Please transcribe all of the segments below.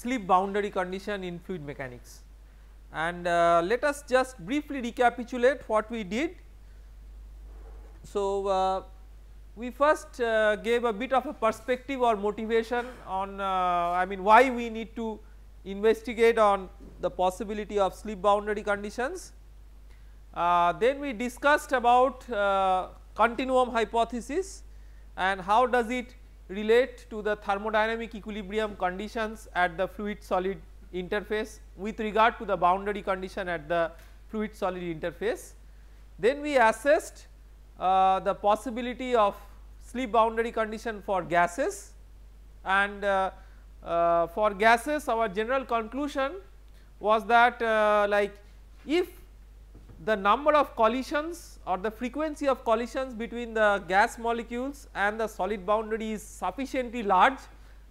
slip boundary condition in fluid mechanics. And uh, let us just briefly recapitulate what we did. So, uh, we first uh, gave a bit of a perspective or motivation on uh, I mean why we need to investigate on the possibility of slip boundary conditions. Uh, then we discussed about uh, continuum hypothesis and how does it relate to the thermodynamic equilibrium conditions at the fluid solid interface with regard to the boundary condition at the fluid solid interface. Then we assessed uh, the possibility of slip boundary condition for gases and uh, uh, for gases our general conclusion was that uh, like if the number of collisions or the frequency of collisions between the gas molecules and the solid boundary is sufficiently large,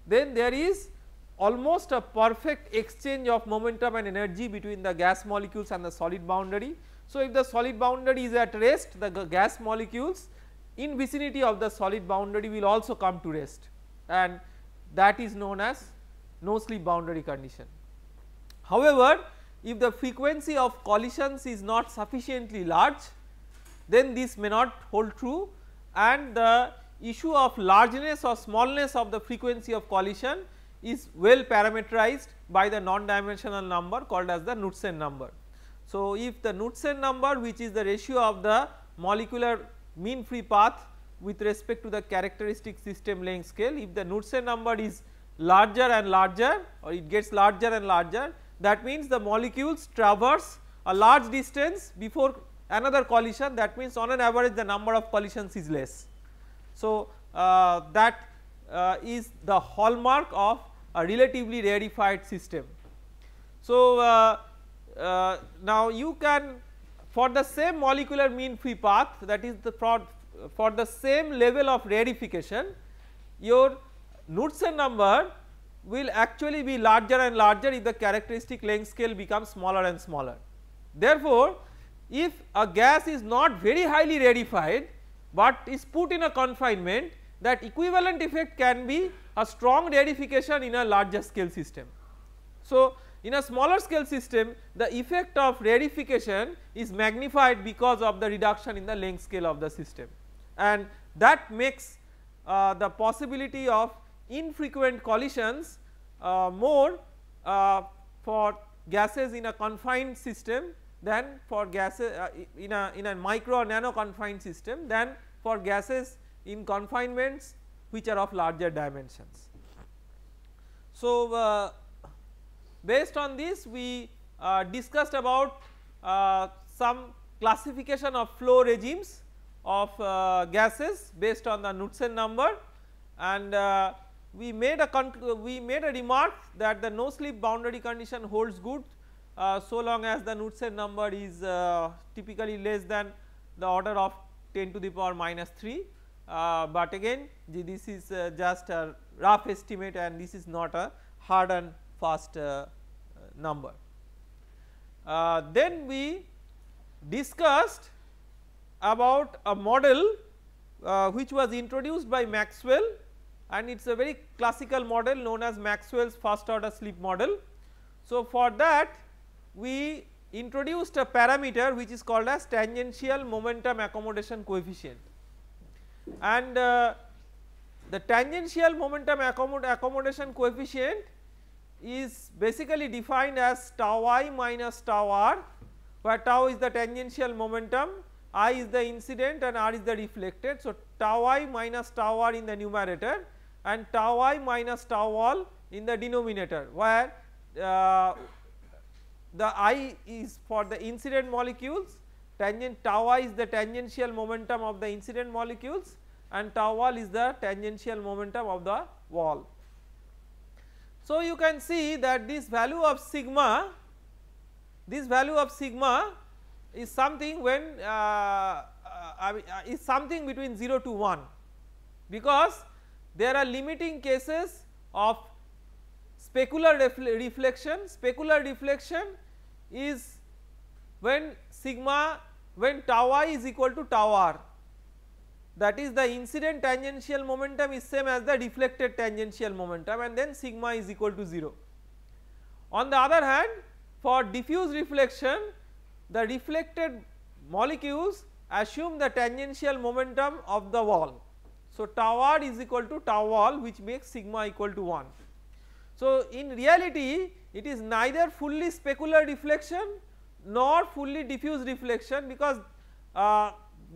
then there is almost a perfect exchange of momentum and energy between the gas molecules and the solid boundary. So, if the solid boundary is at rest, the gas molecules in vicinity of the solid boundary will also come to rest and that is known as no slip boundary condition. However, if the frequency of collisions is not sufficiently large then this may not hold true and the issue of largeness or smallness of the frequency of collision is well parameterized by the non dimensional number called as the Knudsen number. So, if the Knudsen number which is the ratio of the molecular mean free path with respect to the characteristic system length scale if the Knudsen number is larger and larger or it gets larger and larger that means the molecules traverse a large distance before another collision that means on an average the number of collisions is less. So, uh, that uh, is the hallmark of a relatively rarefied system. So, uh, uh now you can for the same molecular mean free path that is the for, for the same level of rarefication your Knudsen number will actually be larger and larger if the characteristic length scale becomes smaller and smaller. Therefore, if a gas is not very highly rarefied, but is put in a confinement that equivalent effect can be a strong rarefication in a larger scale system. So, in a smaller scale system the effect of rarefication is magnified because of the reduction in the length scale of the system and that makes uh, the possibility of infrequent collisions uh, more uh, for gases in a confined system than for gases uh, in a in a micro or nano confined system than for gases in confinements which are of larger dimensions. So, uh, based on this we uh, discussed about uh, some classification of flow regimes of gases based on the Knudsen number and we made a we made a remark that the no slip boundary condition holds good uh, so long as the Knudsen number is uh, typically less than the order of 10 to the power minus 3, uh, but again this is uh, just a rough estimate and this is not a hard and fast uh, uh, number. then we discussed about a model which was introduced by Maxwell and it is a very classical model known as Maxwell's first order sleep model. So, for that we introduced a parameter which is called as tangential momentum accommodation coefficient and uh, the tangential momentum accommod accommodation coefficient is basically defined as tau i minus tau r where tau is the tangential momentum i is the incident and r is the reflected. So, tau i minus tau r in the numerator and tau i minus tau all in the denominator where uh, the i is for the incident molecules tangent tau i is the tangential momentum of the incident molecules and tau wall is the tangential momentum of the wall. So, you can see that this value of sigma this value of sigma is something when uh, uh, uh is something between 0 to 1 because there are limiting cases of specular reflection. Specular reflection is when sigma when tau i is equal to tau r that is the incident tangential momentum is same as the reflected tangential momentum and then sigma is equal to 0. On the other hand for diffuse reflection the reflected molecules assume the tangential momentum of the wall so, tau r is equal to tau all which makes sigma equal to 1. So, in reality it is neither fully specular reflection nor fully diffuse reflection because uh,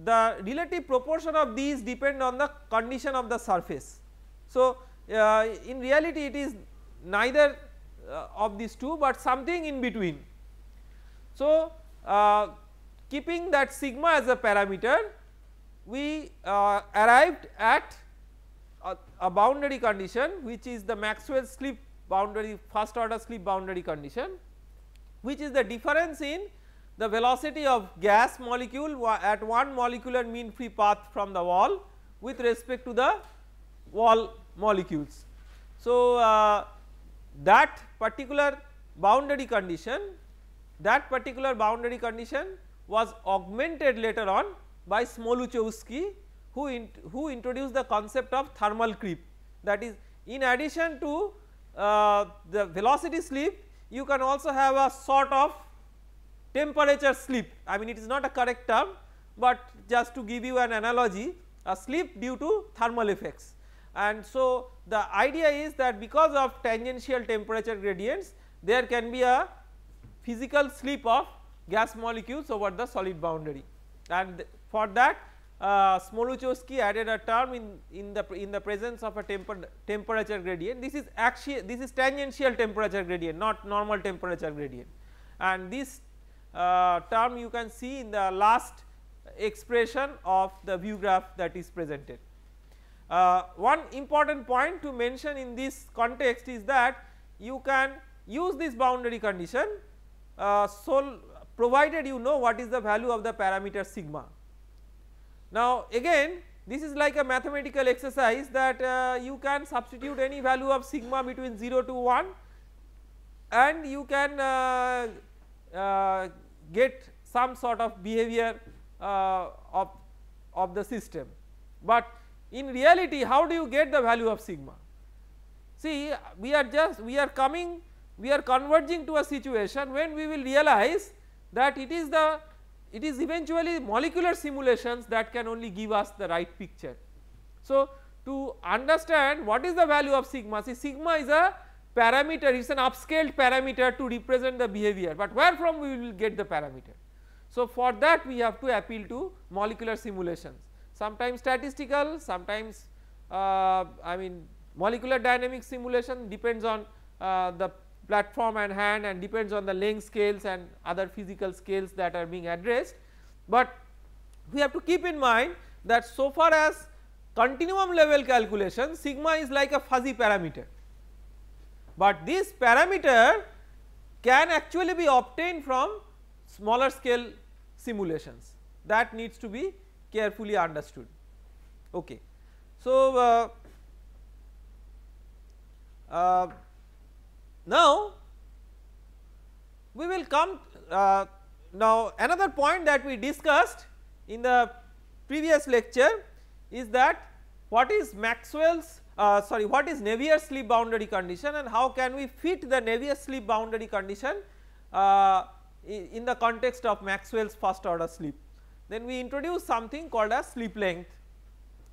the relative proportion of these depend on the condition of the surface. So, uh, in reality it is neither uh, of these two but something in between. So, uh, keeping that sigma as a parameter we uh, arrived at a, a, boundary condition which is the Maxwell slip boundary first order slip boundary condition which is the difference in the velocity of gas molecule at one molecular mean free path from the wall with respect to the wall molecules. So, uh, that particular boundary condition that particular boundary condition was augmented later on by Smoluchowski who, in, who introduced the concept of thermal creep that is in addition to uh, the velocity slip you can also have a sort of temperature slip I mean it is not a correct term, but just to give you an analogy a slip due to thermal effects. And so, the idea is that because of tangential temperature gradients there can be a physical slip of gas molecules over the solid boundary and for that uh, Smoluchowski added a term in, in the in the presence of a temper, temperature gradient. This is actually this is tangential temperature gradient, not normal temperature gradient. And this uh, term you can see in the last expression of the view graph that is presented. Uh, one important point to mention in this context is that you can use this boundary condition, uh, so provided you know what is the value of the parameter sigma now again this is like a mathematical exercise that uh, you can substitute any value of sigma between 0 to 1 and you can uh, uh, get some sort of behavior uh, of, of the system. But in reality how do you get the value of sigma? See we are just we are coming we are converging to a situation when we will realize that it is the it is eventually molecular simulations that can only give us the right picture. So, to understand what is the value of sigma, see sigma is a parameter, it is an upscaled parameter to represent the behavior, but where from we will get the parameter. So, for that we have to appeal to molecular simulations, sometimes statistical, sometimes uh, I mean molecular dynamic simulation depends on uh, the platform and hand and depends on the length scales and other physical scales that are being addressed. But we have to keep in mind that so far as continuum level calculation sigma is like a fuzzy parameter, but this parameter can actually be obtained from smaller scale simulations that needs to be carefully understood. Okay. So, uh, uh, now, we will come uh, now another point that we discussed in the previous lecture is that what is Maxwell's uh, sorry what is Navier's slip boundary condition and how can we fit the Navier's slip boundary condition uh, in the context of Maxwell's first order slip. Then we introduce something called as slip length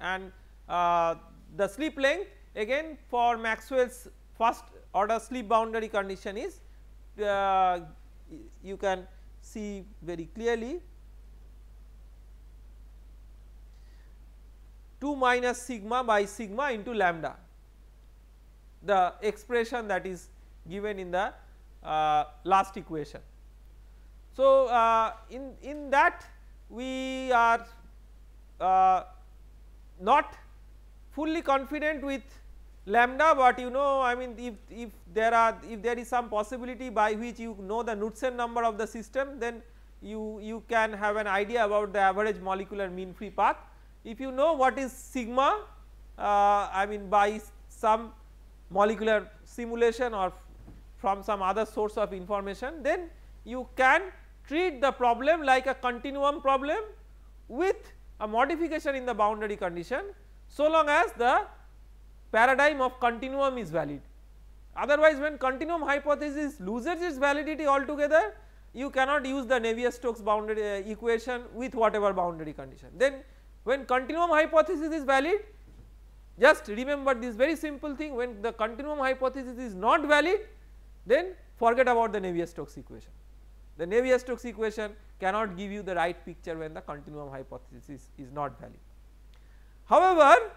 and uh, the slip length again for Maxwell's first order slip boundary condition is uh, you can see very clearly 2 minus sigma by sigma into lambda the expression that is given in the uh, last equation. So, uh, in, in that we are uh, not fully confident with lambda but you know I mean if, if there are if there is some possibility by which you know the Knudsen number of the system then you, you can have an idea about the average molecular mean free path. If you know what is sigma uh, I mean by some molecular simulation or from some other source of information then you can treat the problem like a continuum problem with a modification in the boundary condition so long as the paradigm of continuum is valid. Otherwise, when continuum hypothesis loses its validity altogether, you cannot use the Navier-Stokes boundary uh, equation with whatever boundary condition. Then when continuum hypothesis is valid, just remember this very simple thing when the continuum hypothesis is not valid, then forget about the Navier-Stokes equation. The Navier-Stokes equation cannot give you the right picture when the continuum hypothesis is not valid. However,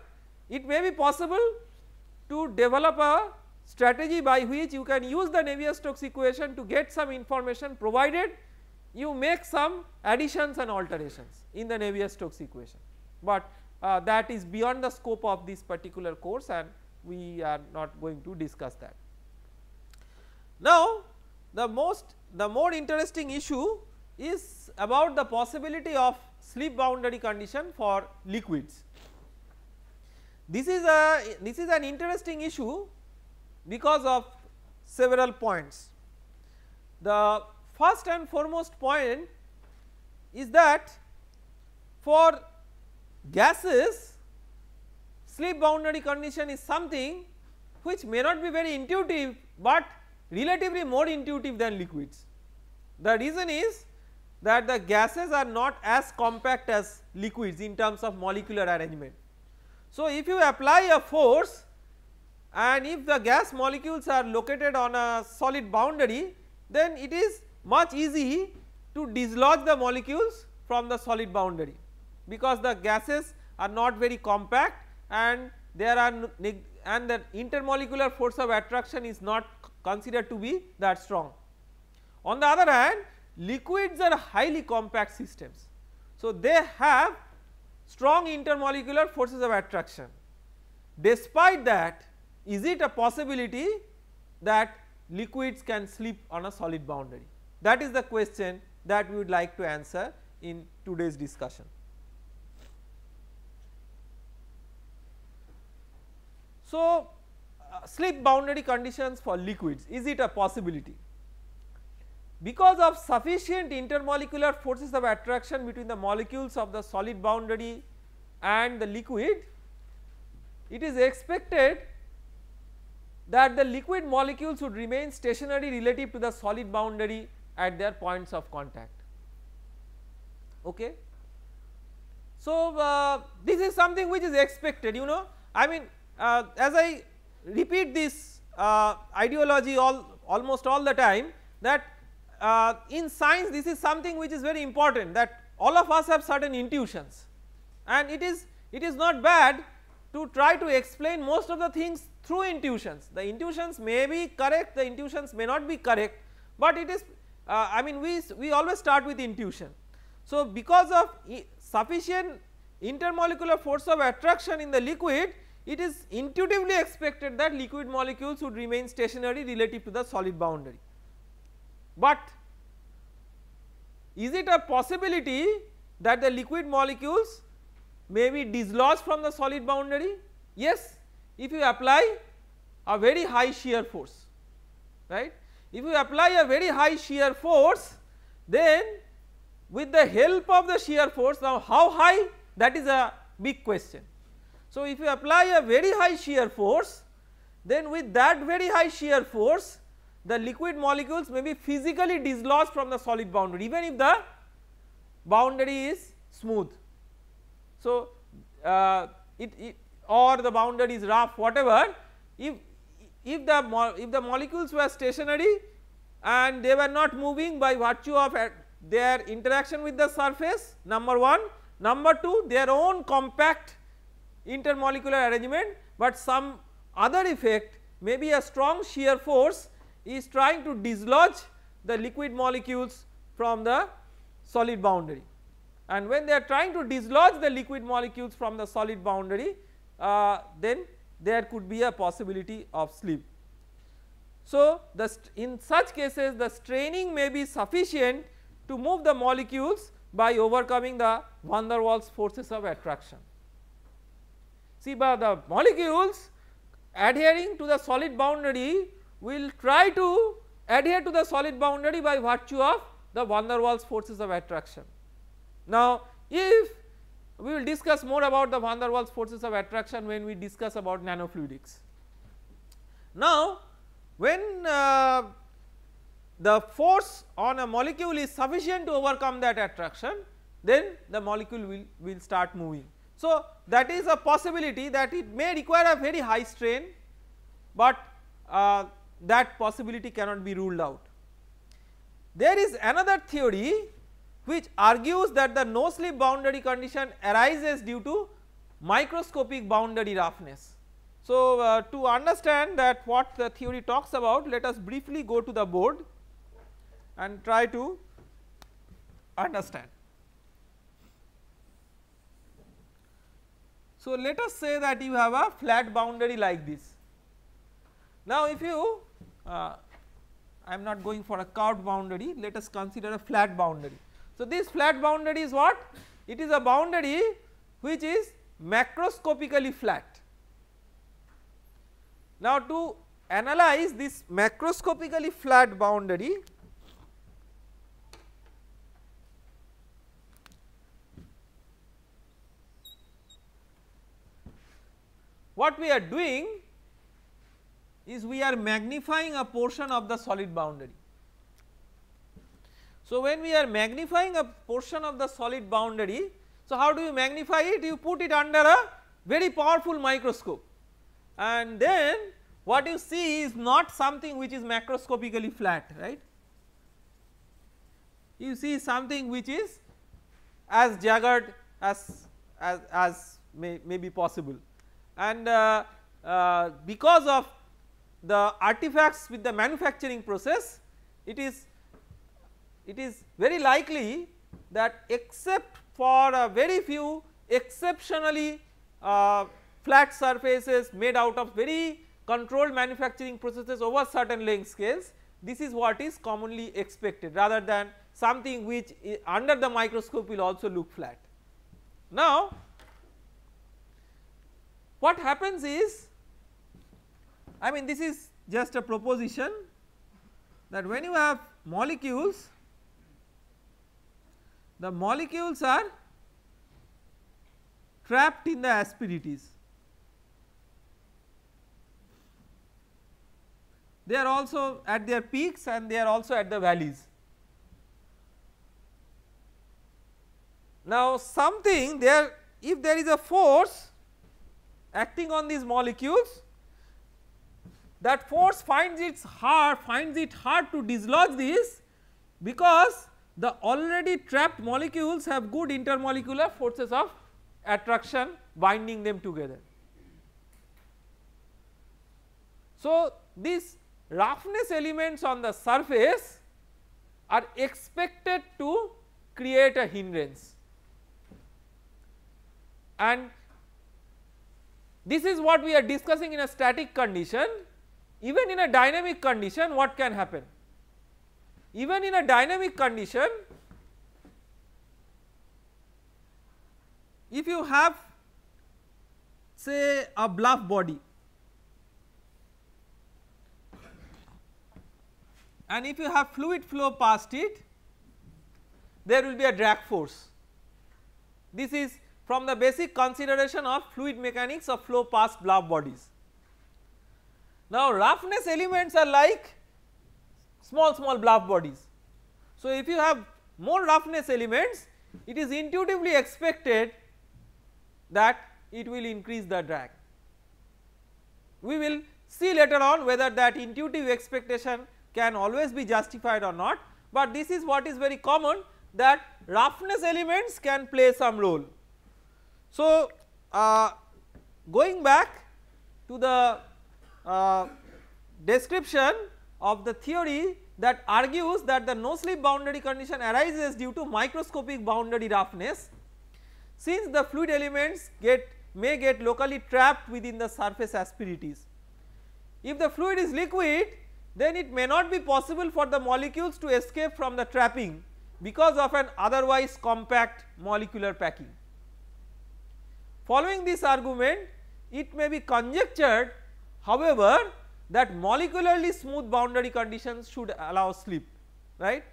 it may be possible to develop a strategy by which you can use the Navier-Stokes equation to get some information provided you make some additions and alterations in the Navier-Stokes equation, but uh, that is beyond the scope of this particular course and we are not going to discuss that. Now, the most the more interesting issue is about the possibility of slip boundary condition for liquids. This is a this is an interesting issue because of several points. The first and foremost point is that for gases slip boundary condition is something which may not be very intuitive, but relatively more intuitive than liquids. The reason is that the gases are not as compact as liquids in terms of molecular arrangement. So, if you apply a force and if the gas molecules are located on a solid boundary, then it is much easy to dislodge the molecules from the solid boundary because the gases are not very compact and there are and the intermolecular force of attraction is not considered to be that strong. On the other hand liquids are highly compact systems. So, they have strong intermolecular forces of attraction. Despite that is it a possibility that liquids can slip on a solid boundary? That is the question that we would like to answer in today's discussion. So, uh, slip boundary conditions for liquids is it a possibility? Because of sufficient intermolecular forces of attraction between the molecules of the solid boundary and the liquid, it is expected that the liquid molecules would remain stationary relative to the solid boundary at their points of contact. Okay. So, uh, this is something which is expected you know I mean uh, as I repeat this uh, ideology all almost all the time that uh, in science this is something which is very important that all of us have certain intuitions and it is it is not bad to try to explain most of the things through intuitions. The intuitions may be correct, the intuitions may not be correct, but it is uh, I mean we, we always start with intuition. So, because of e sufficient intermolecular force of attraction in the liquid, it is intuitively expected that liquid molecules would remain stationary relative to the solid boundary. But is it a possibility that the liquid molecules may be dislodged from the solid boundary? Yes, if you apply a very high shear force, right. If you apply a very high shear force, then with the help of the shear force, now how high that is a big question. So, if you apply a very high shear force, then with that very high shear force, the liquid molecules may be physically dislodged from the solid boundary even if the boundary is smooth. So, uh, it, it, or the boundary is rough whatever if if the if the molecules were stationary and they were not moving by virtue of their interaction with the surface number 1 number 2 their own compact intermolecular arrangement but some other effect may be a strong shear force is trying to dislodge the liquid molecules from the solid boundary and when they are trying to dislodge the liquid molecules from the solid boundary uh, then there could be a possibility of slip. So, in such cases the straining may be sufficient to move the molecules by overcoming the van der Waals forces of attraction. See by the molecules adhering to the solid boundary will try to adhere to the solid boundary by virtue of the van der Waals forces of attraction. Now, if we will discuss more about the van der Waals forces of attraction when we discuss about nanofluidics. Now, when uh, the force on a molecule is sufficient to overcome that attraction, then the molecule will, will start moving. So, that is a possibility that it may require a very high strain, but uh, that possibility cannot be ruled out. There is another theory which argues that the no slip boundary condition arises due to microscopic boundary roughness. So, uh, to understand that what the theory talks about let us briefly go to the board and try to understand. So, let us say that you have a flat boundary like this. Now, if you uh, I am not going for a curved boundary, let us consider a flat boundary. So, this flat boundary is what? It is a boundary which is macroscopically flat. Now, to analyze this macroscopically flat boundary, what we are doing is we are magnifying a portion of the solid boundary. So, when we are magnifying a portion of the solid boundary, so how do you magnify it? You put it under a very powerful microscope and then what you see is not something which is macroscopically flat, right. You see something which is as jagged as, as, as may, may be possible and uh, uh, because of the artifacts with the manufacturing process it is it is very likely that except for a very few exceptionally uh, flat surfaces made out of very controlled manufacturing processes over certain length scales this is what is commonly expected rather than something which under the microscope will also look flat. Now what happens is I mean this is just a proposition that when you have molecules, the molecules are trapped in the asperities. They are also at their peaks and they are also at the valleys. Now something there if there is a force acting on these molecules that force finds it hard finds it hard to dislodge this because the already trapped molecules have good intermolecular forces of attraction binding them together. So, these roughness elements on the surface are expected to create a hindrance and this is what we are discussing in a static condition even in a dynamic condition what can happen? Even in a dynamic condition if you have say a bluff body and if you have fluid flow past it there will be a drag force. This is from the basic consideration of fluid mechanics of flow past bluff bodies. Now, roughness elements are like small small bluff bodies. So, if you have more roughness elements it is intuitively expected that it will increase the drag. We will see later on whether that intuitive expectation can always be justified or not, but this is what is very common that roughness elements can play some role. So, uh, going back to the uh, description of the theory that argues that the no slip boundary condition arises due to microscopic boundary roughness. Since the fluid elements get may get locally trapped within the surface asperities. If the fluid is liquid then it may not be possible for the molecules to escape from the trapping because of an otherwise compact molecular packing. Following this argument it may be conjectured However, that molecularly smooth boundary conditions should allow slip, right.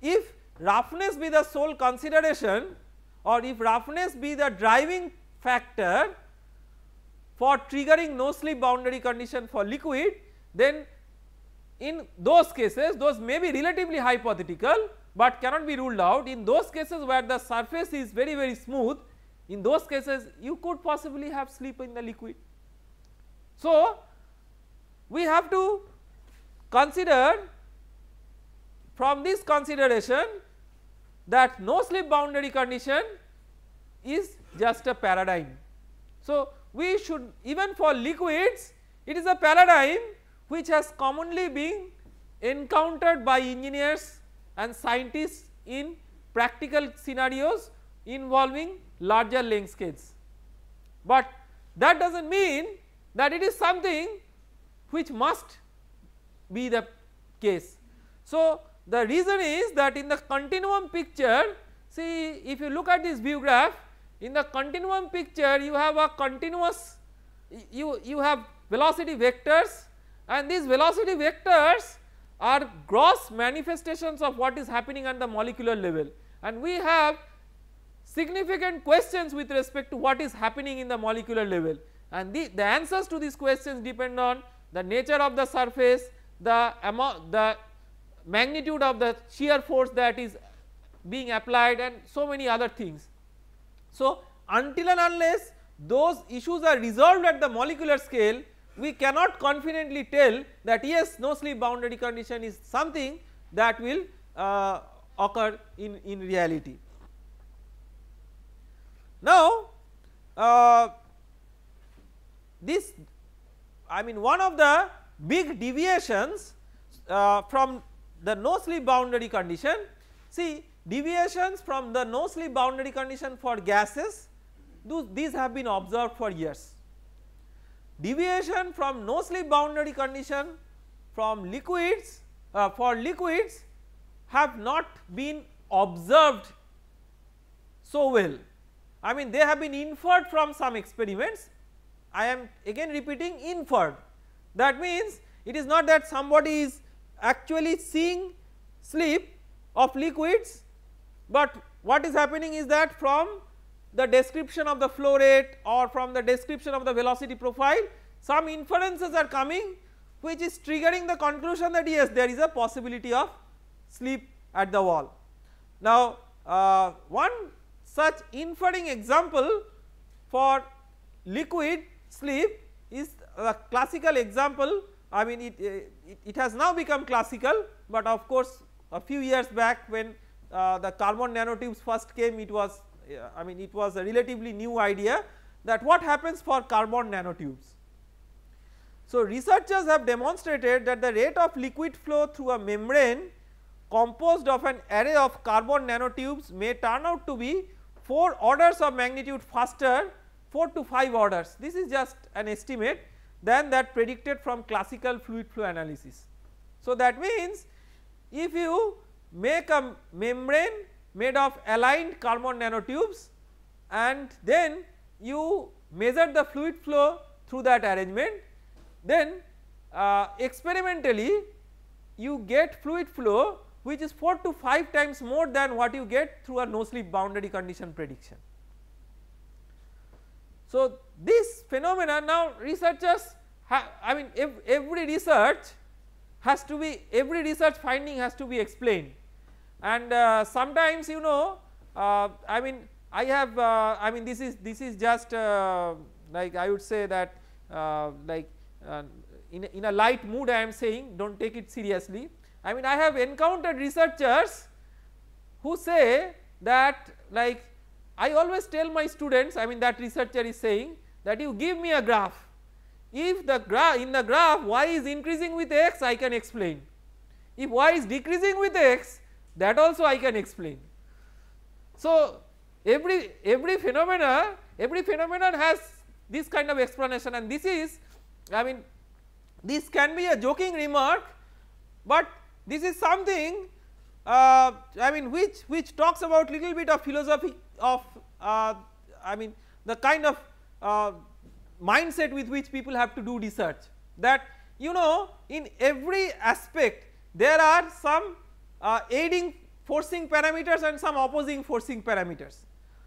If roughness be the sole consideration or if roughness be the driving factor for triggering no slip boundary condition for liquid, then in those cases those may be relatively hypothetical, but cannot be ruled out. In those cases where the surface is very very smooth, in those cases you could possibly have slip in the liquid. So, we have to consider from this consideration that no slip boundary condition is just a paradigm. So, we should even for liquids it is a paradigm which has commonly been encountered by engineers and scientists in practical scenarios involving larger length scales. But that does not mean that it is something which must be the case. So, the reason is that in the continuum picture see if you look at this view graph in the continuum picture you have a continuous you, you have velocity vectors and these velocity vectors are gross manifestations of what is happening at the molecular level and we have significant questions with respect to what is happening in the molecular level and the, the answers to these questions depend on the nature of the surface, the amount, the magnitude of the shear force that is being applied and so many other things. So, until and unless those issues are resolved at the molecular scale, we cannot confidently tell that yes no slip boundary condition is something that will uh, occur in, in reality. Now, uh, this I mean one of the big deviations uh, from the no slip boundary condition. See deviations from the no slip boundary condition for gases these have been observed for years. Deviation from no slip boundary condition from liquids uh, for liquids have not been observed so well. I mean they have been inferred from some experiments, I am again repeating inferred that means it is not that somebody is actually seeing slip of liquids, but what is happening is that from the description of the flow rate or from the description of the velocity profile some inferences are coming which is triggering the conclusion that yes there is a possibility of slip at the wall. Now uh, one such inferring example for liquid sleep is a classical example I mean it, uh, it, it, has now become classical, but of course a few years back when uh, the carbon nanotubes first came it was uh, I mean it was a relatively new idea that what happens for carbon nanotubes. So, researchers have demonstrated that the rate of liquid flow through a membrane composed of an array of carbon nanotubes may turn out to be 4 orders of magnitude faster 4 to 5 orders this is just an estimate than that predicted from classical fluid flow analysis. So, that means if you make a membrane made of aligned carbon nanotubes and then you measure the fluid flow through that arrangement then uh, experimentally you get fluid flow which is 4 to 5 times more than what you get through a no slip boundary condition prediction. So, this phenomena now researchers have, I mean ev every research has to be every research finding has to be explained and uh, sometimes you know uh, I mean I have uh, I mean this is this is just uh, like I would say that uh, like uh, in, in a light mood I am saying do not take it seriously. I mean I have encountered researchers who say that like I always tell my students I mean that researcher is saying that you give me a graph if the graph in the graph y is increasing with x I can explain if y is decreasing with x that also I can explain. So, every every phenomena every phenomenon has this kind of explanation and this is I mean this can be a joking remark, but this is something uh, I mean which which talks about little bit of philosophy of uh, I mean the kind of uh, mindset with which people have to do research that you know in every aspect there are some uh, aiding forcing parameters and some opposing forcing parameters.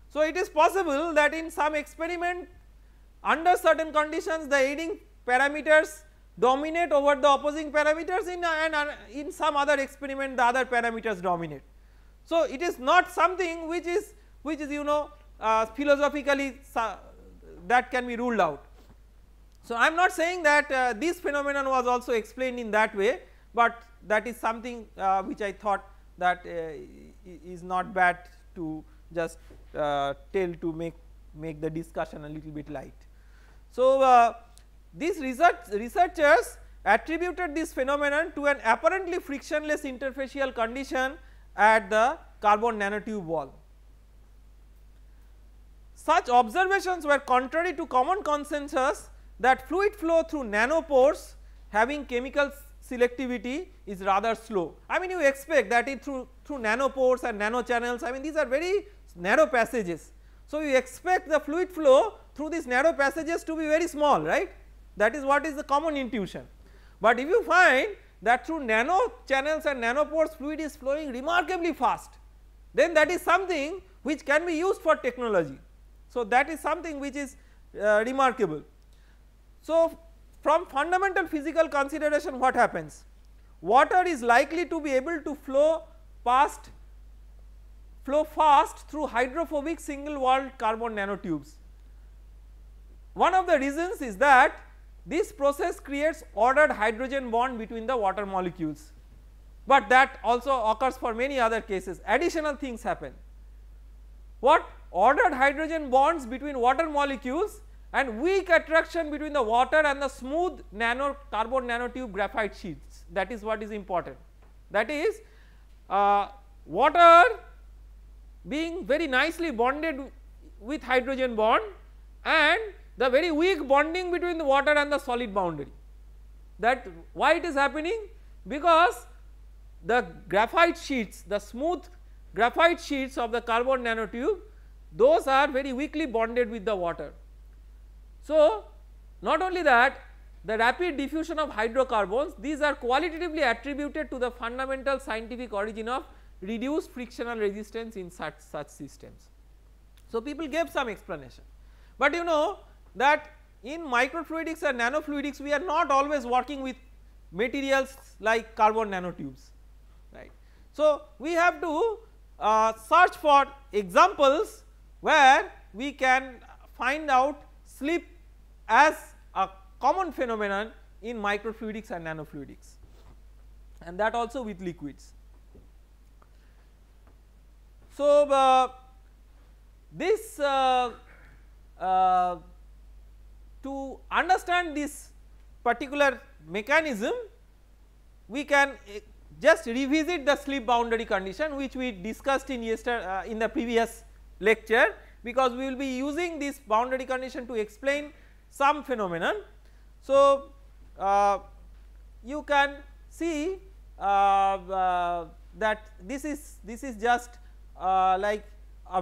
So, it is possible that in some experiment under certain conditions the aiding parameters dominate over the opposing parameters in and in some other experiment the other parameters dominate. So, it is not something which is which is you know uh, philosophically that can be ruled out. So, I am not saying that uh, this phenomenon was also explained in that way, but that is something uh, which I thought that uh, is not bad to just uh, tell to make make the discussion a little bit light. So, uh, these research, researchers attributed this phenomenon to an apparently frictionless interfacial condition at the carbon nanotube wall. Such observations were contrary to common consensus that fluid flow through nanopores having chemical selectivity is rather slow. I mean you expect that it through, through nanopores and nanochannels I mean these are very narrow passages. So, you expect the fluid flow through these narrow passages to be very small right that is what is the common intuition. But if you find that through nano channels and nanopores fluid is flowing remarkably fast then that is something which can be used for technology. So, that is something which is uh, remarkable. So, from fundamental physical consideration what happens? Water is likely to be able to flow past flow fast through hydrophobic single walled carbon nanotubes. One of the reasons is that this process creates ordered hydrogen bond between the water molecules, but that also occurs for many other cases additional things happen. What ordered hydrogen bonds between water molecules and weak attraction between the water and the smooth nano carbon nanotube graphite sheets that is what is important. That is uh, water being very nicely bonded with hydrogen bond and the very weak bonding between the water and the solid boundary. That why it is happening? Because the graphite sheets, the smooth graphite sheets of the carbon nanotube, those are very weakly bonded with the water. So, not only that the rapid diffusion of hydrocarbons, these are qualitatively attributed to the fundamental scientific origin of reduced frictional resistance in such, such systems. So, people gave some explanation, but you know that in microfluidics and nanofluidics we are not always working with materials like carbon nanotubes right. So, we have to uh, search for examples where we can find out slip as a common phenomenon in microfluidics and nanofluidics and that also with liquids. So, uh, this uh, uh to understand this particular mechanism, we can eh, just revisit the slip boundary condition which we discussed in uh, in the previous lecture because we will be using this boundary condition to explain some phenomenon. So, uh, you can see uh, uh that this is this is just uh, like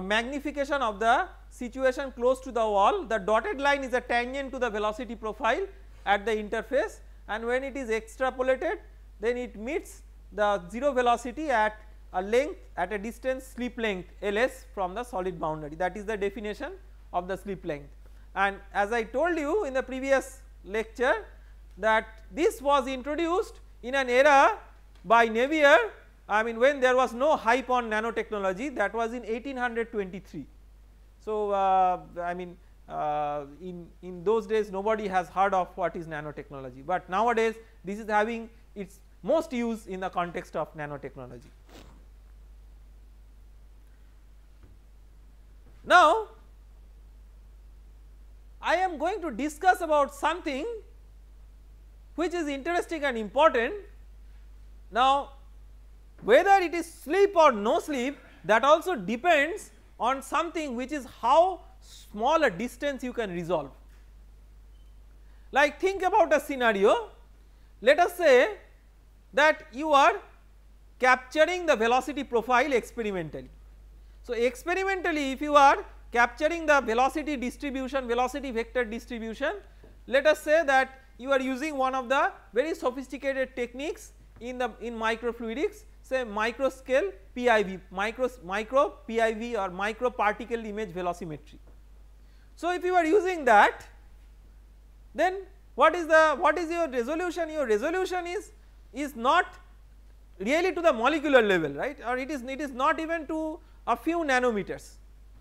a magnification of the situation close to the wall, the dotted line is a tangent to the velocity profile at the interface and when it is extrapolated then it meets the 0 velocity at a length at a distance slip length ls from the solid boundary that is the definition of the slip length. And as I told you in the previous lecture that this was introduced in an era by Navier I mean when there was no hype on nanotechnology that was in 1823 so, uh, I mean uh, in, in those days nobody has heard of what is nanotechnology, but nowadays this is having its most use in the context of nanotechnology. Now, I am going to discuss about something which is interesting and important. Now, whether it is sleep or no sleep that also depends on something which is how small a distance you can resolve. Like think about a scenario, let us say that you are capturing the velocity profile experimentally. So, experimentally if you are capturing the velocity distribution, velocity vector distribution, let us say that you are using one of the very sophisticated techniques in the in microfluidics say micro scale PIV micro micro PIV or micro particle image velocimetry. So, if you are using that then what is the what is your resolution your resolution is is not really to the molecular level right or it is it is not even to a few nanometers.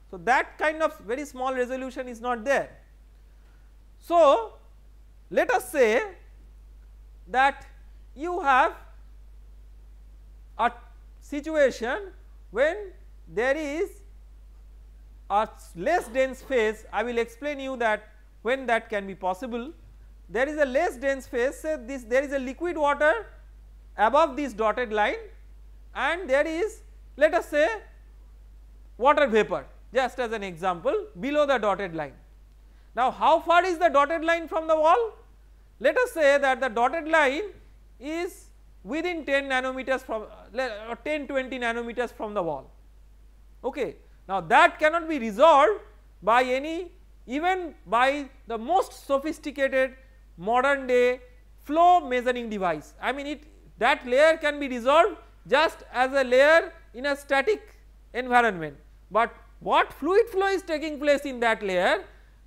So, that kind of very small resolution is not there. So, let us say that you have a situation when there is a less dense phase I will explain you that when that can be possible there is a less dense phase say this there is a liquid water above this dotted line and there is let us say water vapor just as an example below the dotted line. Now how far is the dotted line from the wall? Let us say that the dotted line is within 10 nanometers from 10 20 nanometers from the wall. Okay. Now that cannot be resolved by any even by the most sophisticated modern day flow measuring device. I mean it that layer can be resolved just as a layer in a static environment, but what fluid flow is taking place in that layer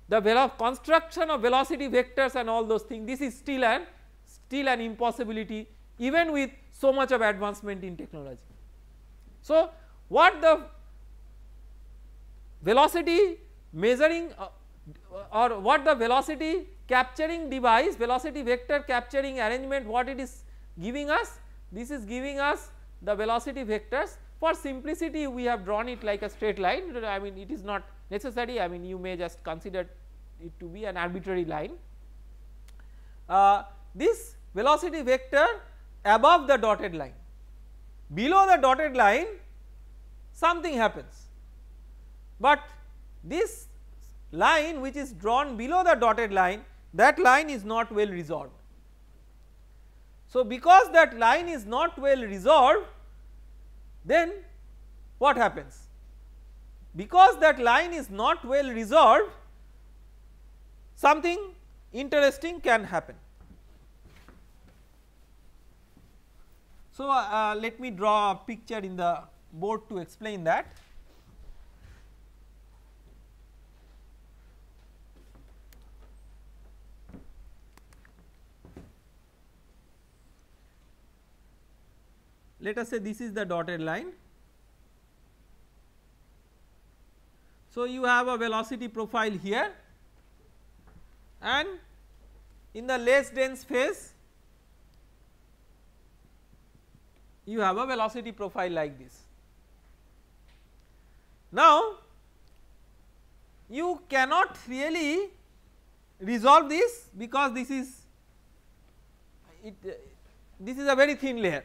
the construction of velocity vectors and all those things this is still an still an impossibility even with so much of advancement in technology. So, what the velocity measuring uh, uh, or what the velocity capturing device velocity vector capturing arrangement what it is giving us this is giving us the velocity vectors for simplicity we have drawn it like a straight line I mean it is not necessary I mean you may just consider it to be an arbitrary line. Uh, this velocity vector above the dotted line. Below the dotted line something happens, but this line which is drawn below the dotted line that line is not well resolved. So, because that line is not well resolved then what happens? Because that line is not well resolved something interesting can happen. So, uh, uh, let me draw a picture in the board to explain that. Let us say this is the dotted line. So, you have a velocity profile here and in the less dense phase you have a velocity profile like this. Now, you cannot really resolve this because this is it uh, this is a very thin layer.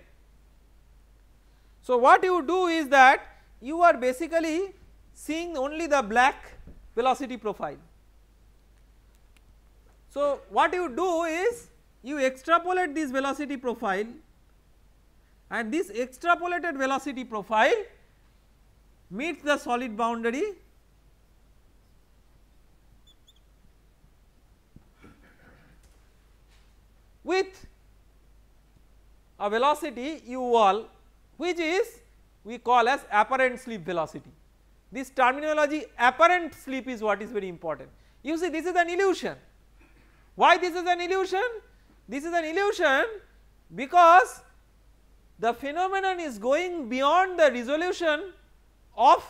So, what you do is that you are basically seeing only the black velocity profile. So, what you do is you extrapolate this velocity profile and this extrapolated velocity profile meets the solid boundary with a velocity u all which is we call as apparent slip velocity. This terminology apparent slip, is what is very important. You see this is an illusion. Why this is an illusion? This is an illusion because the phenomenon is going beyond the resolution of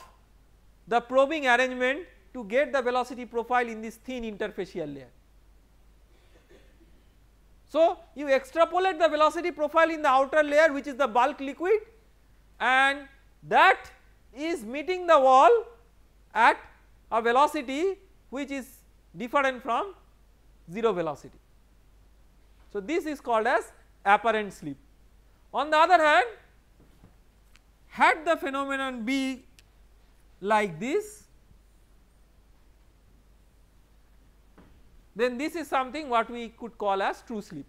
the probing arrangement to get the velocity profile in this thin interfacial layer. So, you extrapolate the velocity profile in the outer layer which is the bulk liquid and that is meeting the wall at a velocity which is different from 0 velocity. So, this is called as apparent slip. On the other hand, had the phenomenon be like this, then this is something what we could call as true sleep.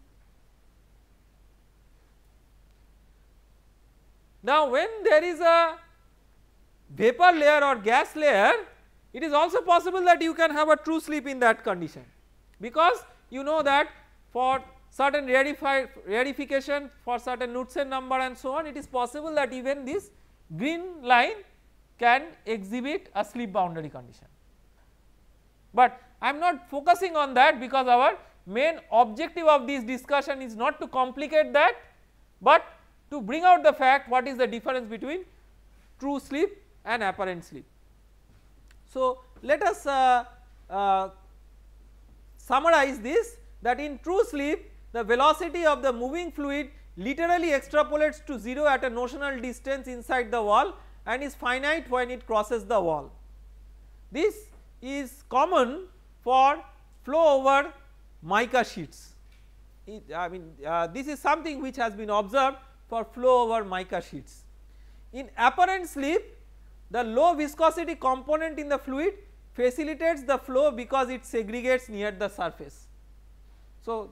Now, when there is a vapor layer or gas layer, it is also possible that you can have a true sleep in that condition because you know that for certain rarification for certain Knudsen number and so on, it is possible that even this green line can exhibit a slip boundary condition. But I am not focusing on that because our main objective of this discussion is not to complicate that, but to bring out the fact what is the difference between true slip and apparent slip. So, let us uh, uh, summarize this that in true slip the velocity of the moving fluid literally extrapolates to 0 at a notional distance inside the wall and is finite when it crosses the wall. This is common for flow over mica sheets. It, I mean uh, this is something which has been observed for flow over mica sheets. In apparent slip the low viscosity component in the fluid facilitates the flow because it segregates near the surface. So,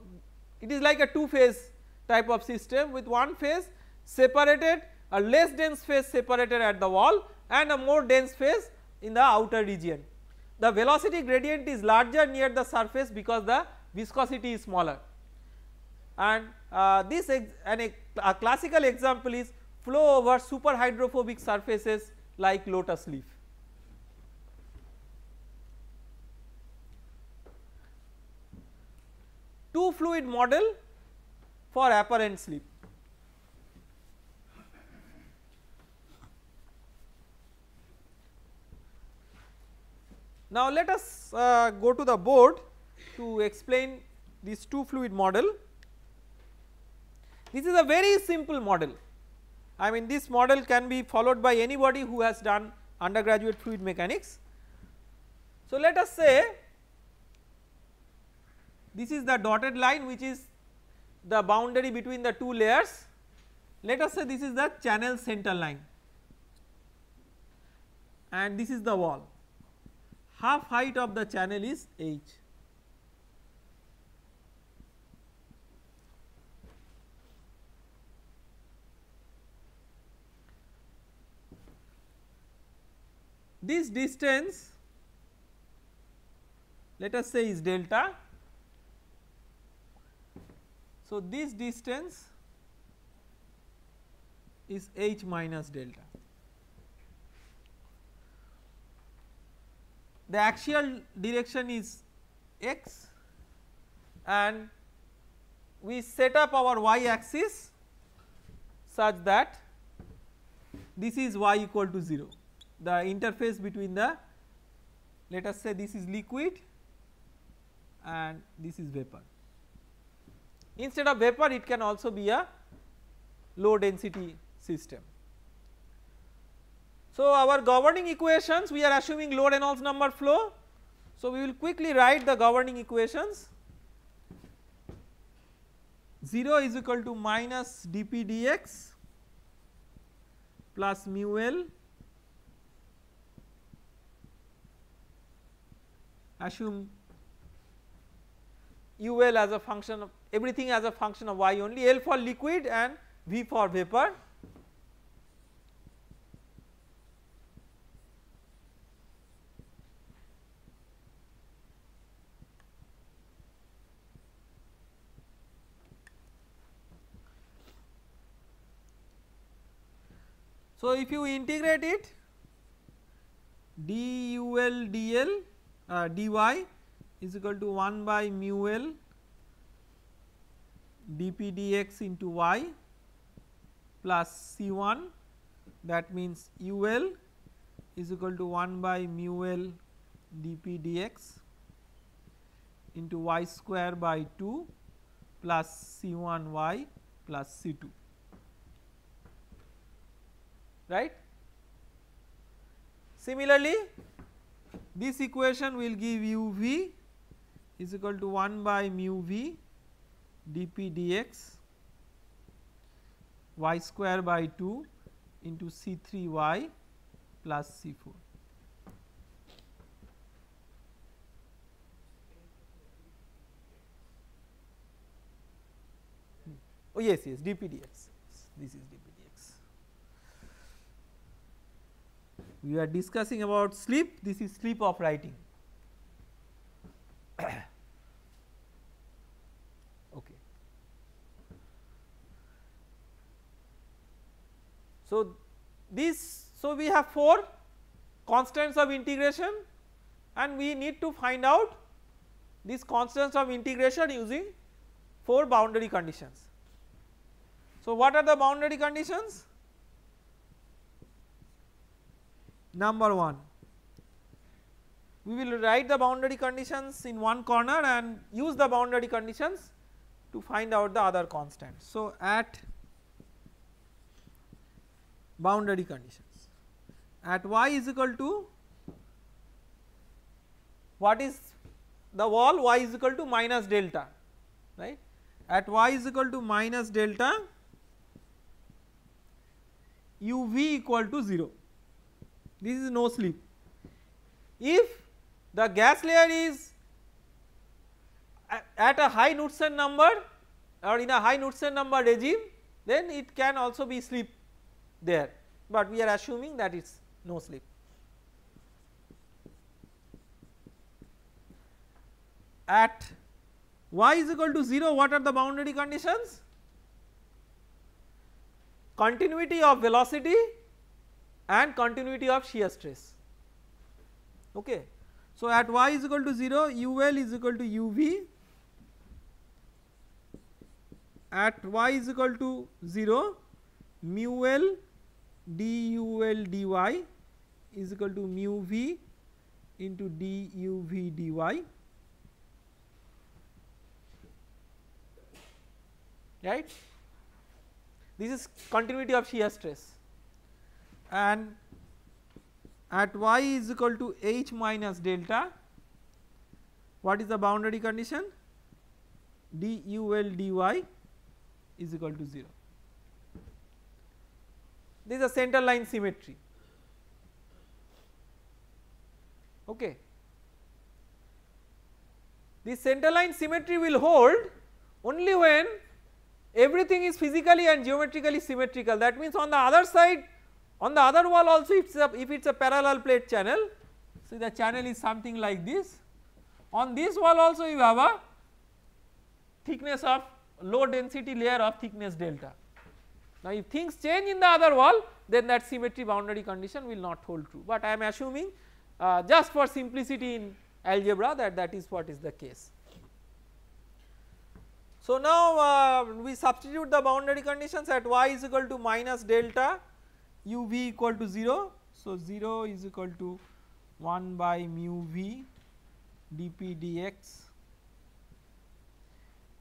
it is like a two phase type of system with one phase separated a less dense phase separated at the wall and a more dense phase in the outer region. The velocity gradient is larger near the surface because the viscosity is smaller and uh, this and a, a classical example is flow over super hydrophobic surfaces like lotus leaf. two fluid model for apparent sleep. Now, let us uh, go to the board to explain this two fluid model. This is a very simple model. I mean this model can be followed by anybody who has done undergraduate fluid mechanics. So, let us say this is the dotted line which is the boundary between the two layers. Let us say this is the channel center line and this is the wall. Half height of the channel is h. This distance let us say is delta so, this distance is h minus delta. The axial direction is x and we set up our y axis such that this is y equal to 0 the interface between the let us say this is liquid and this is vapor. Instead of vapor it can also be a low density system. So, our governing equations we are assuming low Reynolds number flow. So, we will quickly write the governing equations 0 is equal to minus dp dx plus mu l assume u l as a function of everything as a function of y only L for liquid and V for vapor. So, if you integrate it dul dl uh, dy is equal to 1 by mu l dp dx into y plus C1 that means UL is equal to 1 by mu L dp dx into y square by 2 plus C1 y plus C2 right. Similarly, this equation will give u v is equal to 1 by mu v dp dx y square by 2 into C 3 y plus C 4. Hmm. Oh yes, yes dpdx, this is dpdx. We are discussing about slip, this is slip of writing. So, this so we have 4 constants of integration and we need to find out these constants of integration using 4 boundary conditions. So, what are the boundary conditions? Number 1 we will write the boundary conditions in one corner and use the boundary conditions to find out the other constants. So, at boundary conditions at y is equal to what is the wall y is equal to minus delta right at y is equal to minus delta uv equal to 0 this is no slip if the gas layer is at a high Knudsen number or in a high Knudsen number regime then it can also be slip there, but we are assuming that it is no slip. At y is equal to 0 what are the boundary conditions? Continuity of velocity and continuity of shear stress. Okay. So, at y is equal to 0 UL is equal to UV at y is equal to 0 mu L dul dy is equal to mu v into duv dy right this is continuity of shear stress and at y is equal to h minus delta what is the boundary condition dul dy is equal to 0 this is a center line symmetry. Okay. This center line symmetry will hold only when everything is physically and geometrically symmetrical. That means on the other side, on the other wall also if it is a parallel plate channel, so the channel is something like this. On this wall also you have a thickness of low density layer of thickness delta. Now, if things change in the other wall then that symmetry boundary condition will not hold true, but I am assuming uh, just for simplicity in algebra that that is what is the case. So, now uh, we substitute the boundary conditions at y is equal to minus delta u v equal to 0. So, 0 is equal to 1 by mu v dp dx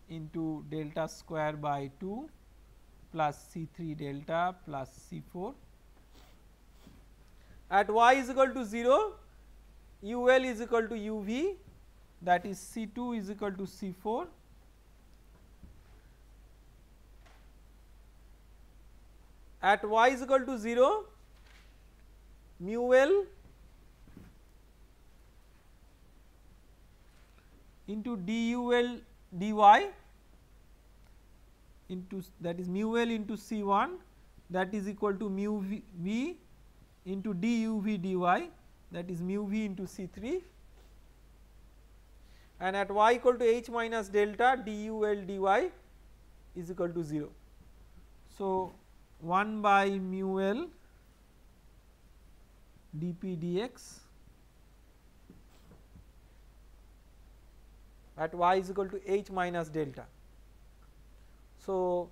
into delta square by 2 plus C 3 delta plus C 4. At y is equal to 0, u l is equal to u v that is C 2 is equal to C 4. At y is equal to 0, mu l into d u l d y into that is mu l into C 1 that is equal to mu v, v into d u v d y that is mu v into C 3 and at y equal to h minus delta d u l d y is equal to 0. So, 1 by mu l d p d x at y is equal to h minus delta so,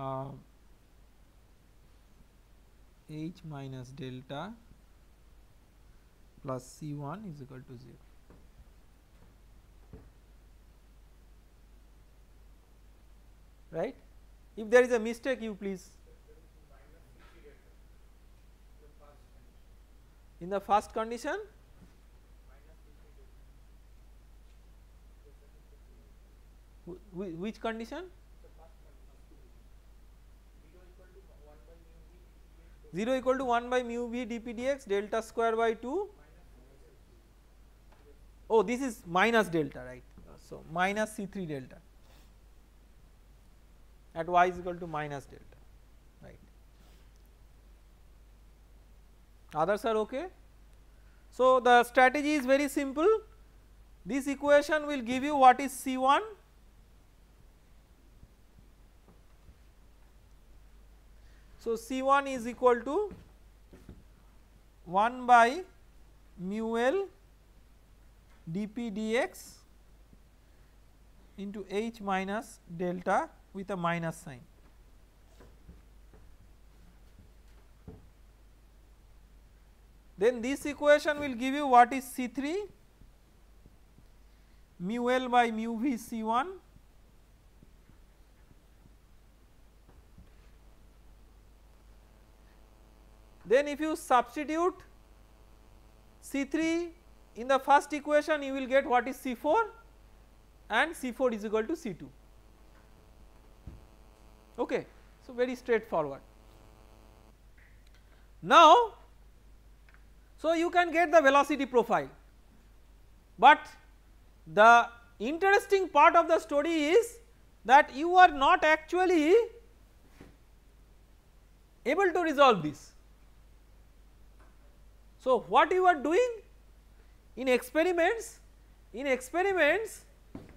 uh, h minus delta plus c 1 is equal to 0. right if there is a mistake you please in the first condition Wh which condition? 0 equal to 1 by mu v dp dx delta square by 2 oh this is minus delta right so minus c3 delta at y is equal to minus delta right others are okay so the strategy is very simple this equation will give you what is c1 So, C1 is equal to 1 by mu L dp dx into h minus delta with a minus sign. Then this equation will give you what is C3 mu L by mu V C1 Then if you substitute C3 in the first equation you will get what is C4 and C4 is equal to C2. Okay. So, very straightforward. Now, so you can get the velocity profile, but the interesting part of the story is that you are not actually able to resolve this. So, what you are doing in experiments? In experiments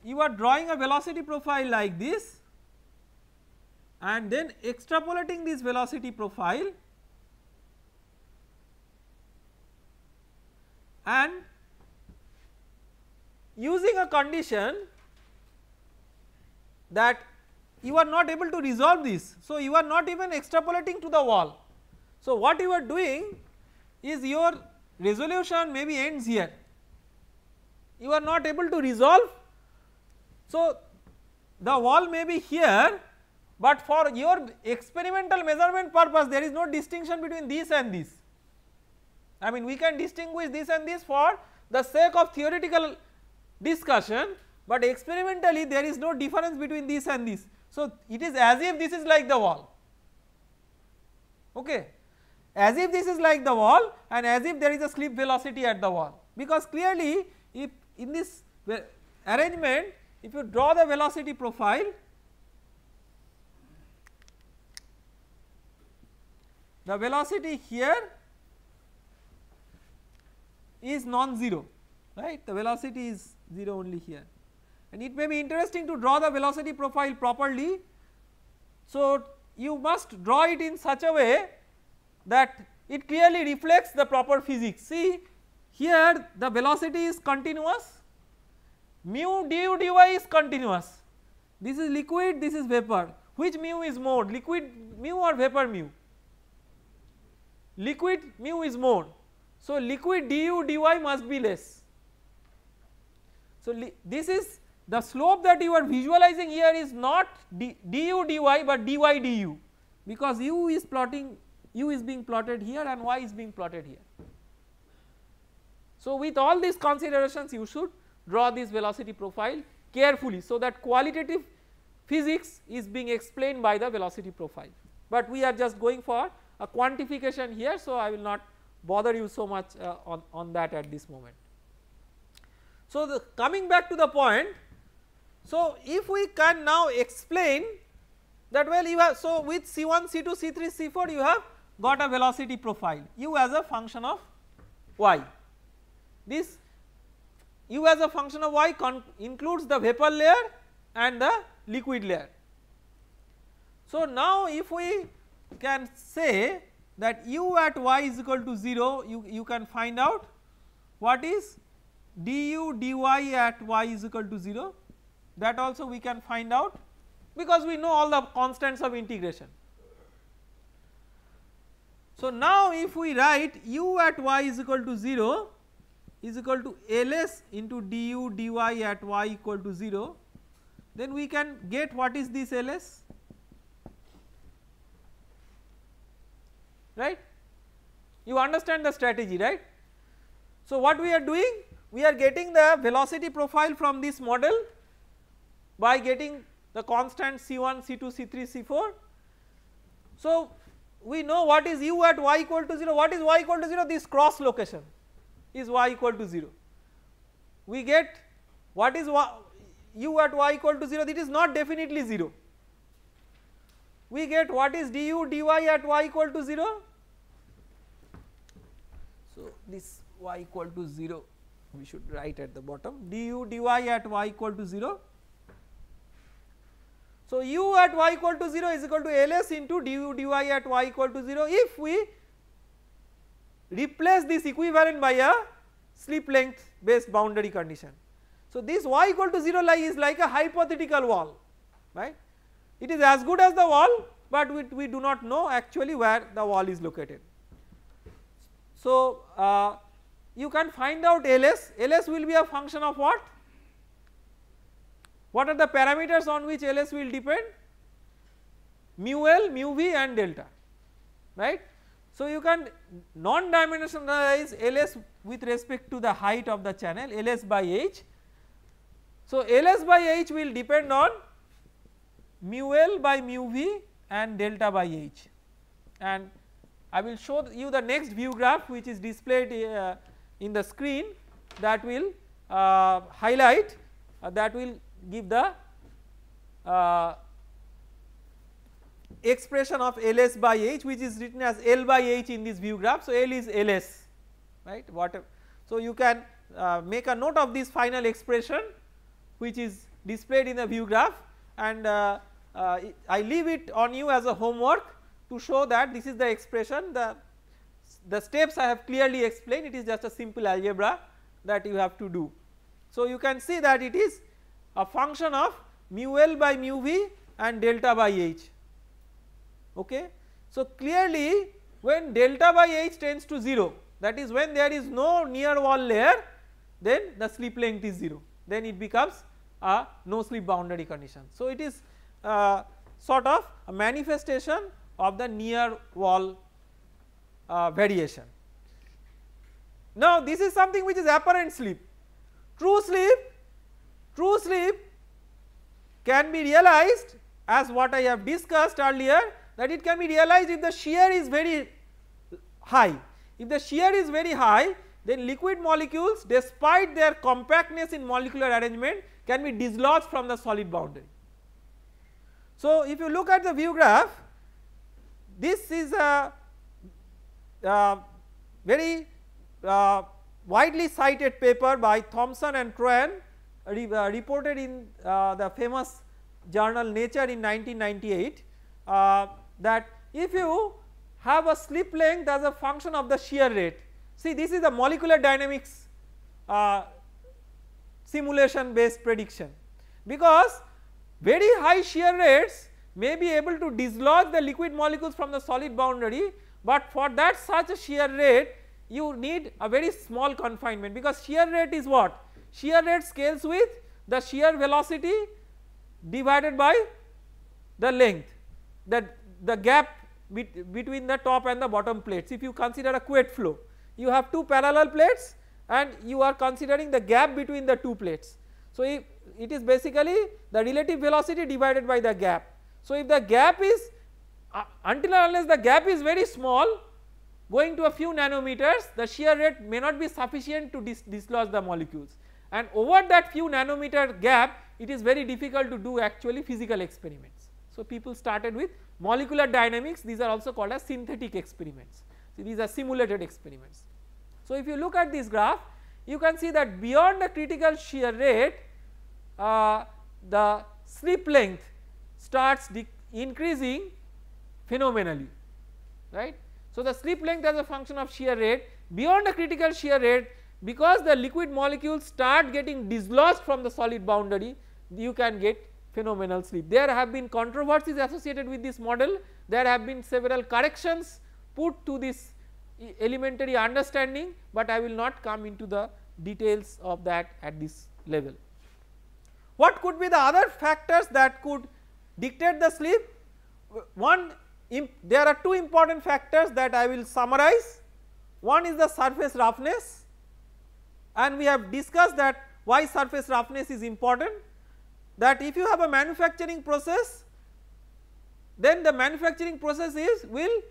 you are drawing a velocity profile like this and then extrapolating this velocity profile and using a condition that you are not able to resolve this. So, you are not even extrapolating to the wall. So, what you are doing is your resolution maybe ends here you are not able to resolve. So, the wall may be here, but for your experimental measurement purpose there is no distinction between this and this. I mean we can distinguish this and this for the sake of theoretical discussion, but experimentally there is no difference between this and this. So, it is as if this is like the wall okay as if this is like the wall and as if there is a slip velocity at the wall because clearly if in this arrangement if you draw the velocity profile the velocity here is non-zero right the velocity is 0 only here and it may be interesting to draw the velocity profile properly. So, you must draw it in such a way that it clearly reflects the proper physics. See here the velocity is continuous, mu du dy is continuous, this is liquid, this is vapor, which mu is more liquid mu or vapor mu? Liquid mu is more. So, liquid du dy must be less. So, this is the slope that you are visualizing here is not d, du dy but dy du because u is plotting u is being plotted here and y is being plotted here. So with all these considerations you should draw this velocity profile carefully so that qualitative physics is being explained by the velocity profile. But we are just going for a quantification here so I will not bother you so much uh, on, on that at this moment. So the coming back to the point so if we can now explain that well you have so with C1, C2, C3, C4 you have got a velocity profile u as a function of y. This u as a function of y includes the vapor layer and the liquid layer. So, now if we can say that u at y is equal to 0 you, you can find out what is du dy at y is equal to 0 that also we can find out because we know all the constants of integration. So, now if we write u at y is equal to 0 is equal to ls into du dy at y equal to 0 then we can get what is this ls right you understand the strategy right. So, what we are doing we are getting the velocity profile from this model by getting the constant c1 c2 c3 c4. So, we know what is u at y equal to 0, what is y equal to 0 this cross location is y equal to 0. We get what is y, u at y equal to 0 is not definitely 0. We get what is du dy at y equal to 0. So, this y equal to 0 we should write at the bottom du dy at y equal to 0 so, u at y equal to 0 is equal to ls into du dy at y equal to 0 if we replace this equivalent by a slip length based boundary condition. So, this y equal to 0 lie is like a hypothetical wall right it is as good as the wall but we, we do not know actually where the wall is located. So, uh, you can find out ls, ls will be a function of what what are the parameters on which Ls will depend? Mu L, mu V and delta, right. So, you can non dimensionalize Ls with respect to the height of the channel Ls by h. So, Ls by h will depend on mu L by mu V and delta by h and I will show you the next view graph which is displayed uh, in the screen that will uh, highlight uh, that will give the uh, expression of Ls by h which is written as L by h in this view graph. So, L is Ls right whatever. So, you can uh, make a note of this final expression which is displayed in the view graph and uh, uh, I leave it on you as a homework to show that this is the expression the, the steps I have clearly explained it is just a simple algebra that you have to do. So, you can see that it is a function of mu L by mu V and delta by H. Okay. So, clearly when delta by H tends to 0 that is when there is no near wall layer then the slip length is 0 then it becomes a no slip boundary condition. So, it is uh, sort of a manifestation of the near wall uh, variation. Now, this is something which is apparent slip. True slip True sleep can be realized as what I have discussed earlier that it can be realized if the shear is very high. If the shear is very high then liquid molecules despite their compactness in molecular arrangement can be dislodged from the solid boundary. So, if you look at the view graph this is a very uh, widely cited paper by Thomson and Troyan re, uh, reported in uh, the famous journal Nature in 1998 uh, that if you have a slip length as a function of the shear rate. See this is the molecular dynamics uh, simulation based prediction because very high shear rates may be able to dislodge the liquid molecules from the solid boundary, but for that such a shear rate you need a very small confinement because shear rate is what shear rate scales with the shear velocity divided by the length that the gap between the top and the bottom plates. If you consider a Couette flow, you have two parallel plates and you are considering the gap between the two plates. So, if it is basically the relative velocity divided by the gap. So, if the gap is uh, until unless the gap is very small going to a few nanometers the shear rate may not be sufficient to dis dislodge the molecules and over that few nanometer gap it is very difficult to do actually physical experiments. So, people started with molecular dynamics these are also called as synthetic experiments. So, these are simulated experiments. So, if you look at this graph you can see that beyond the critical shear rate uh, the slip length starts increasing phenomenally right. So, the slip length as a function of shear rate beyond the critical shear rate because the liquid molecules start getting dislodged from the solid boundary you can get phenomenal sleep. There have been controversies associated with this model, there have been several corrections put to this elementary understanding, but I will not come into the details of that at this level. What could be the other factors that could dictate the sleep? One there are two important factors that I will summarize. One is the surface roughness and we have discussed that why surface roughness is important that if you have a manufacturing process then the manufacturing process is will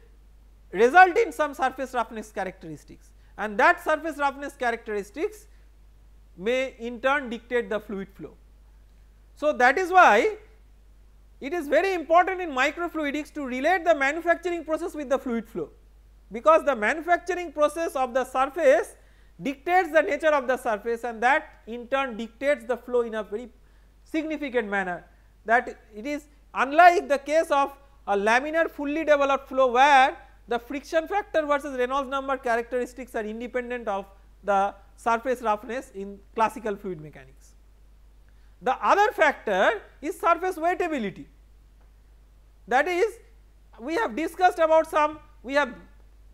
result in some surface roughness characteristics and that surface roughness characteristics may in turn dictate the fluid flow. So, that is why it is very important in microfluidics to relate the manufacturing process with the fluid flow because the manufacturing process of the surface dictates the nature of the surface and that in turn dictates the flow in a very significant manner that it is unlike the case of a laminar fully developed flow where the friction factor versus Reynolds number characteristics are independent of the surface roughness in classical fluid mechanics. The other factor is surface weightability that is we have discussed about some we have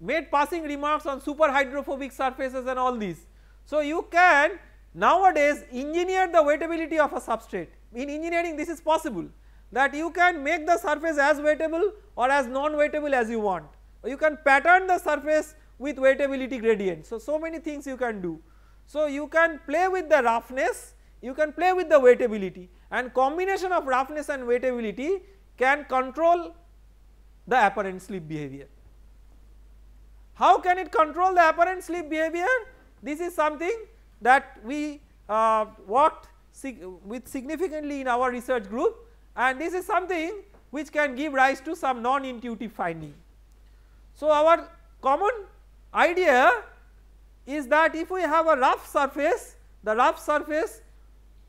made passing remarks on super hydrophobic surfaces and all these. So, you can nowadays engineer the weightability of a substrate in engineering this is possible that you can make the surface as weightable or as non-weightable as you want you can pattern the surface with weightability gradient. So, so many things you can do. So, you can play with the roughness, you can play with the weightability and combination of roughness and weightability can control the apparent slip behavior. How can it control the apparent sleep behavior? This is something that we uh, worked sig with significantly in our research group and this is something which can give rise to some non-intuitive finding. So, our common idea is that if we have a rough surface, the rough surface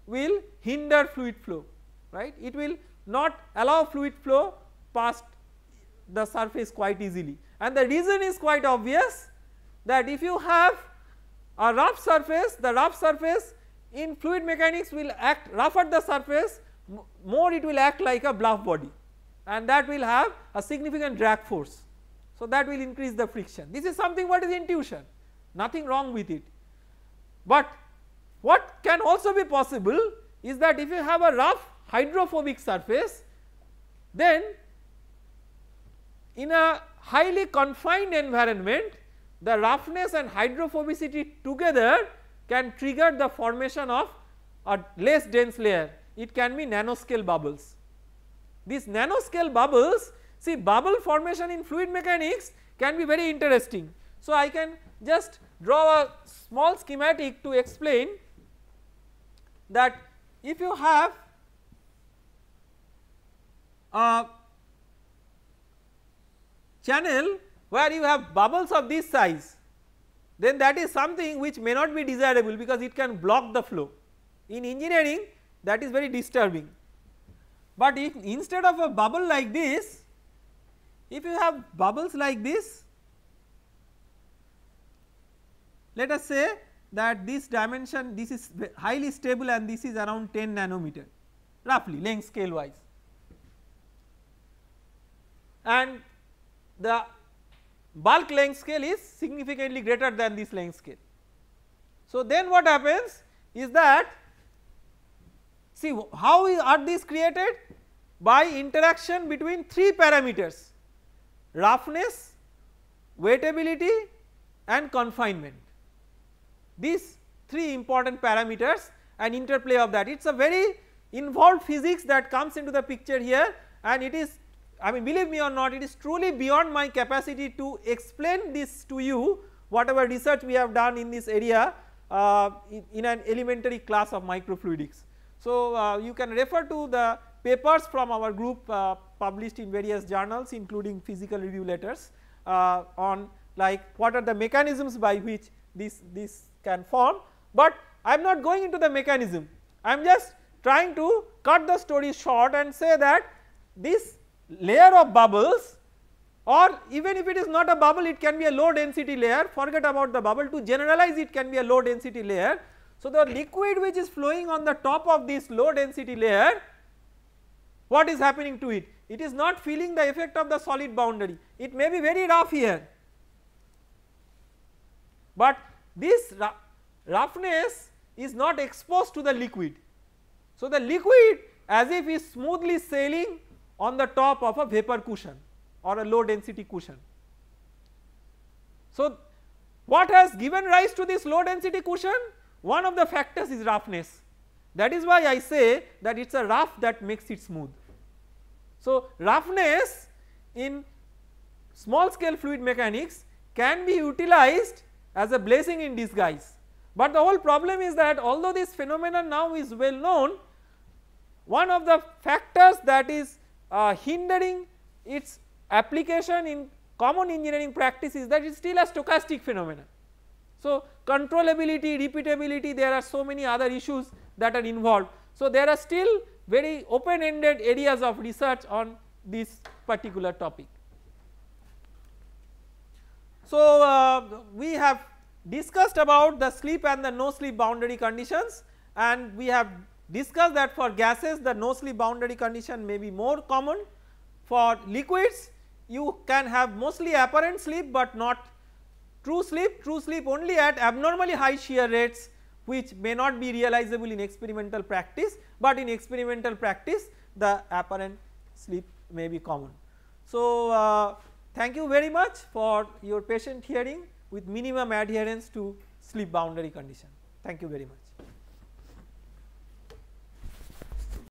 will hinder fluid flow, right. It will not allow fluid flow past the surface quite easily and the reason is quite obvious that if you have a rough surface, the rough surface in fluid mechanics will act rough at the surface more it will act like a bluff body and that will have a significant drag force. So, that will increase the friction this is something what is intuition nothing wrong with it. But what can also be possible is that if you have a rough hydrophobic surface then in a highly confined environment the roughness and hydrophobicity together can trigger the formation of a less dense layer it can be nanoscale bubbles. These nanoscale bubbles see bubble formation in fluid mechanics can be very interesting. So, I can just draw a small schematic to explain that if you have a channel where you have bubbles of this size then that is something which may not be desirable because it can block the flow. In engineering that is very disturbing, but if instead of a bubble like this if you have bubbles like this let us say that this dimension this is highly stable and this is around 10 nanometer roughly length scale wise and the bulk length scale is significantly greater than this length scale. So, then what happens is that see how are these created by interaction between three parameters roughness, weightability and confinement. These three important parameters and interplay of that it is a very involved physics that comes into the picture here and it is I mean believe me or not it is truly beyond my capacity to explain this to you whatever research we have done in this area uh, in, an elementary class of microfluidics. So, uh, you can refer to the papers from our group uh, published in various journals including physical review letters uh, on like what are the mechanisms by which this, this can form, but I am not going into the mechanism, I am just trying to cut the story short and say that this layer of bubbles or even if it is not a bubble it can be a low density layer forget about the bubble to generalize it can be a low density layer. So, the liquid which is flowing on the top of this low density layer what is happening to it? It is not feeling the effect of the solid boundary it may be very rough here but this roughness is not exposed to the liquid. So, the liquid as if is smoothly sailing on the top of a vapor cushion or a low density cushion. So, what has given rise to this low density cushion? One of the factors is roughness that is why I say that it is a rough that makes it smooth. So, roughness in small scale fluid mechanics can be utilized as a blessing in disguise. But the whole problem is that although this phenomenon now is well known, one of the factors that is uh, hindering its application in common engineering practice is that it is still a stochastic phenomenon. So, controllability, repeatability there are so many other issues that are involved. So, there are still very open ended areas of research on this particular topic. So, uh, we have discussed about the sleep and the no sleep boundary conditions and we have Discuss that for gases the no slip boundary condition may be more common. For liquids you can have mostly apparent slip, but not true slip, true slip only at abnormally high shear rates which may not be realizable in experimental practice, but in experimental practice the apparent slip may be common. So, uh, thank you very much for your patient hearing with minimum adherence to slip boundary condition. Thank you very much.